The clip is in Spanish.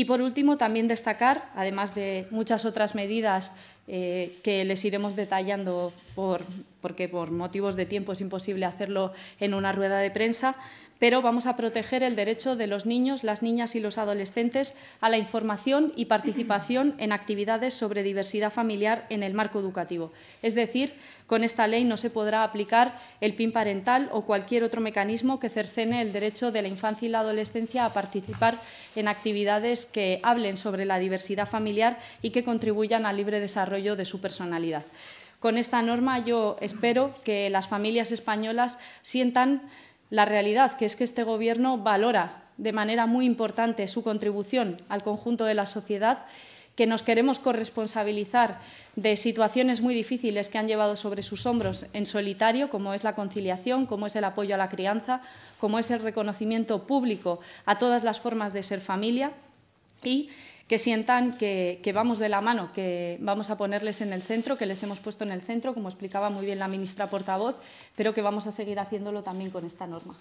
Y por último, también destacar, además de muchas otras medidas eh, que les iremos detallando porque por motivos de tiempo es imposible hacerlo en una rueda de prensa, pero vamos a proteger el derecho de los niños, las niñas y los adolescentes a la información y participación en actividades sobre diversidad familiar en el marco educativo. Es decir, con esta ley no se podrá aplicar el PIN parental o cualquier otro mecanismo que cercene el derecho de la infancia y la adolescencia a participar en actividades que hablen sobre la diversidad familiar y que contribuyan al libre desarrollo de su personalidad. Con esta norma yo espero que las familias españolas sientan la realidad, que es que este Gobierno valora de manera muy importante su contribución al conjunto de la sociedad, que nos queremos corresponsabilizar de situaciones muy difíciles que han llevado sobre sus hombros en solitario, como es la conciliación, como es el apoyo a la crianza, como es el reconocimiento público a todas las formas de ser familia y que sientan que, vamos de la mano, que vamos a ponerles en el centro, que les hemos puesto en el centro, como explicaba muy bien la ministra portavoz, pero que vamos a seguir haciéndolo también con esta norma.